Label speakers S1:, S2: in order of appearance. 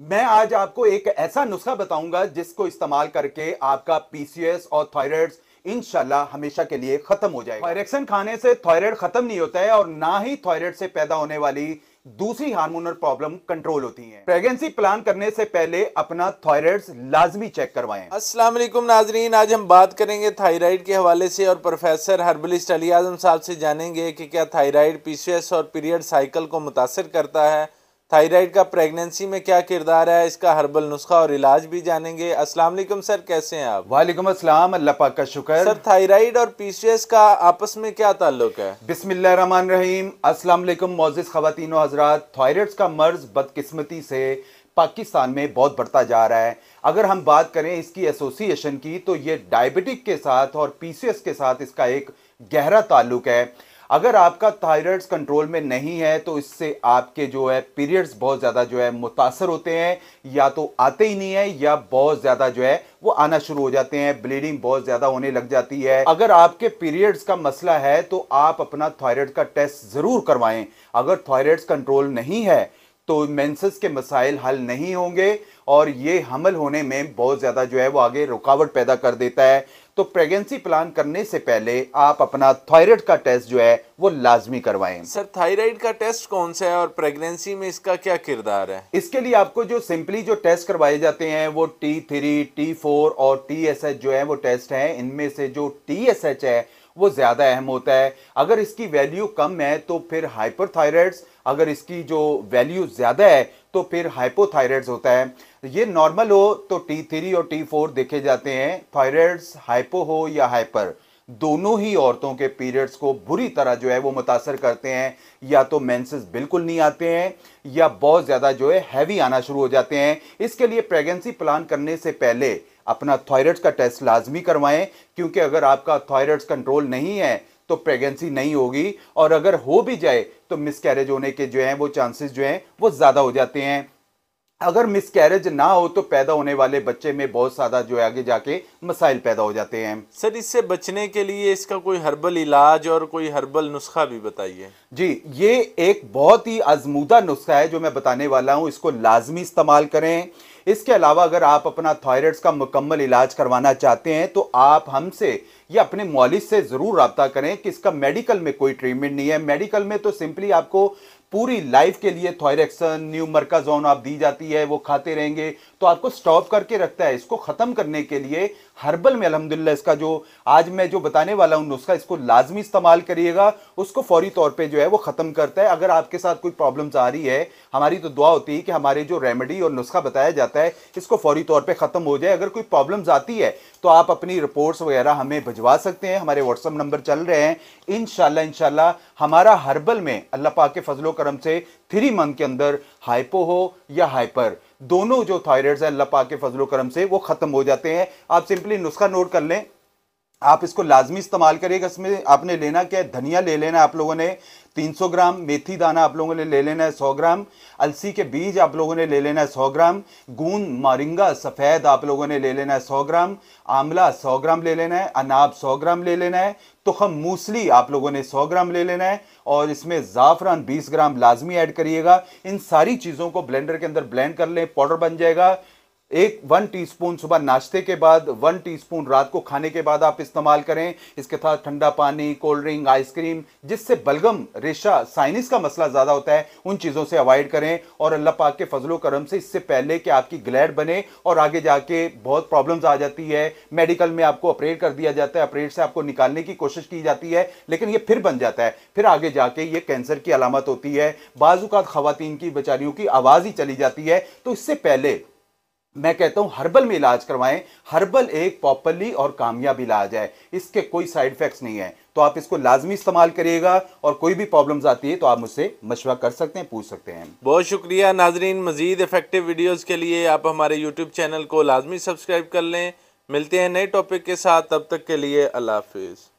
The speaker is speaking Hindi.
S1: मैं आज आपको एक ऐसा नुस्खा बताऊंगा जिसको इस्तेमाल करके आपका पीसीएस और थायराइड इनशाला हमेशा के लिए खत्म हो जाएगा थायरेक्सन खाने से थायराइड खत्म नहीं होता है और ना ही थायराइड से पैदा होने वाली दूसरी हार्मोनल प्रॉब्लम कंट्रोल होती है प्रेगनेंसी प्लान
S2: करने से पहले अपना थायराइड लाजमी चेक करवाएं। अस्सलाम वालेकुम नाजरीन आज हम बात करेंगे थायराइड के हवाले से और प्रोफेसर हर्बलिस्ट अली आजम साहब से जानेंगे कि क्या थायराइड पीसीएस और पीरियड साइकिल को मुतासर करता है थायराइड का प्रेगनेंसी में क्या किरदार है इसका हर्बल नुस्खा और इलाज भी जानेंगे अस्सलाम वालेकुम सर कैसे हैं आप वालेकुम अस्सलाम अल्लाह पाक का शुक्र सर थायराइड और पीसीएस का आपस में क्या ताल्लुक है बिस्मिल्लाह रहमान
S1: रहीम अस्सलाम वालेकुम मोजिज खवतिन हजरात थायराइड्स का मर्ज बदकिस्मती से पाकिस्तान में बहुत बढ़ता जा रहा है अगर हम बात करें इसकी एसोसिएशन की तो ये डायबिटिक के साथ और पीसीएस के साथ इसका एक गहरा ताल्लुक है अगर आपका थायराइड्स कंट्रोल में नहीं है तो इससे आपके जो है पीरियड्स बहुत ज़्यादा जो है मुतासर होते हैं या तो आते ही नहीं है या बहुत ज़्यादा जो है वो आना शुरू हो जाते हैं ब्लीडिंग बहुत ज़्यादा होने लग जाती है अगर आपके पीरियड्स का मसला है तो आप अपना थायराइड का टेस्ट ज़रूर करवाएं अगर थायराइड्स कंट्रोल नहीं है तो मेंसेस के मसाइल हल नहीं होंगे और ये हमल होने में बहुत ज़्यादा जो है वो आगे रुकावट पैदा कर देता है तो प्रेगनेंसी प्लान करने से पहले आप अपना थायराइड का टेस्ट जो है वो लाजमी करवाएं
S2: सर थायराइड का टेस्ट कौन सा है और प्रेगनेंसी में इसका क्या किरदार है इसके लिए आपको जो
S1: सिंपली जो टेस्ट करवाए जाते हैं वो टी थ्री टी फोर और टी एस एच जो है वो टेस्ट हैं इनमें से जो टी एस एच है वो ज़्यादा अहम होता है अगर इसकी वैल्यू कम है तो फिर हाइपरथायराइड्स अगर इसकी जो वैल्यू ज़्यादा है तो फिर हाइपोथायराइड्स होता है ये नॉर्मल हो तो टी थ्री और टी फोर देखे जाते हैं थायराइड्स हाइपो हो या हाइपर दोनों ही औरतों के पीरियड्स को बुरी तरह जो है वो मुतासर करते हैं या तो मेंसेस बिल्कुल नहीं आते हैं या बहुत ज़्यादा जो है हैवी आना शुरू हो जाते हैं इसके लिए प्रेगनेंसी प्लान करने से पहले अपना थायराइड्स का टेस्ट लाजमी करवाएं क्योंकि अगर आपका थायराइड्स कंट्रोल नहीं है तो प्रेगनेंसी नहीं होगी और अगर हो भी जाए तो मिसकैरेज होने के जो हैं वो चांसेस जो हैं वो ज़्यादा हो जाते हैं अगर मिसकैरेज ना हो तो पैदा होने वाले बच्चे में बहुत ज़्यादा जो है आगे जाके मसाइल पैदा हो जाते हैं
S2: सर इससे बचने के लिए इसका कोई हर्बल इलाज और कोई हर्बल नुस्खा भी बताइए
S1: जी ये एक बहुत ही आजमूदा नुस्खा है जो मैं बताने वाला हूँ इसको लाजमी इस्तेमाल करें इसके अलावा अगर आप अपना थायराइड्स का मुकम्मल इलाज करवाना चाहते हैं तो आप हमसे या अपने मॉलिज से ज़रूर रबता करें कि इसका मेडिकल में कोई ट्रीटमेंट नहीं है मेडिकल में तो सिंपली आपको पूरी लाइफ के लिए थॉयरेक्सन न्यू मरकाजोन आप दी जाती है वो खाते रहेंगे तो आपको स्टॉप करके रखता है इसको ख़त्म करने के लिए हर्बल में अलहमदिल्ला इसका जो आज मैं जो बताने वाला हूं नुस्खा इसको लाजमी इस्तेमाल करिएगा उसको फौरी तौर पे जो है वो ख़त्म करता है अगर आपके साथ कोई प्रॉब्लम्स आ रही है हमारी तो दुआ होती है कि हमारे जो रेमेडी और नुस्खा बताया जाता है इसको फौरी तौर पर ख़त्म हो जाए अगर कोई प्रॉब्लम्स आती है तो आप अपनी रिपोर्ट्स वगैरह हमें भिजवा सकते हैं हमारे व्हाट्सअप नंबर चल रहे हैं इन शाह हमारा हर्बल में अल्लाह पाक के फजलों क्रम से थ्री मंथ के अंदर हाइपो हो या हाइपर दोनों जो थायराइड्स हैं लपा के फजलो क्रम से वो खत्म हो जाते हैं आप सिंपली नुस्खा नोट कर लें आप इसको लाजमी इस्तेमाल करिएगा इसमें आपने लेना क्या है धनिया ले लेना आप लोगों ने 300 ग्राम मेथी दाना आप लोगों ने ले लेना है 100 ग्राम अलसी के बीज आप लोगों ने ले लेना है 100 ग्राम गूंद मारिंगा सफ़ेद आप लोगों ने ले लेना है 100 ग्राम आंवला 100 ग्राम ले लेना है अनाब 100 ग्राम ले लेना है तुखम मूसली आप लोगों ने 100 ग्राम ले लेना है और इसमें ज़ाफ़रान 20 ग्राम लाजमी ऐड करिएगा इन सारी चीज़ों को ब्लेंडर के अंदर ब्लेंड कर लें पाउडर बन जाएगा एक वन टीस्पून सुबह नाश्ते के बाद वन टीस्पून रात को खाने के बाद आप इस्तेमाल करें इसके साथ ठंडा पानी कोल्ड ड्रिंक आइसक्रीम जिससे बलगम रेशा साइनिस का मसला ज़्यादा होता है उन चीज़ों से अवॉइड करें और अल्लाह पाक के फजलो करम से इससे पहले कि आपकी ग्लैड बने और आगे जाके बहुत प्रॉब्लम्स आ जाती है मेडिकल में आपको ऑपरेट कर दिया जाता है ऑपरेट से आपको निकालने की कोशिश की जाती है लेकिन ये फिर बन जाता है फिर आगे जाके ये कैंसर की अलामत होती है बाजूकात ख़वान की बेचारियों की आवाज़ ही चली जाती है तो इससे पहले मैं कहता हूं हर्बल में इलाज करवाएं हर्बल एक पॉपरली और कामयाब इलाज है इसके कोई साइड इफेक्ट्स नहीं है तो आप इसको लाजमी इस्तेमाल करिएगा और कोई भी प्रॉब्लम्स आती है तो आप मुझसे मशवरा कर सकते हैं पूछ सकते हैं
S2: बहुत शुक्रिया नाजरीन मजीद इफेक्टिव वीडियोज़ के लिए आप हमारे यूट्यूब चैनल को लाजमी सब्सक्राइब कर लें मिलते हैं नए टॉपिक के साथ तब तक के लिए अल्लाह हाफिज़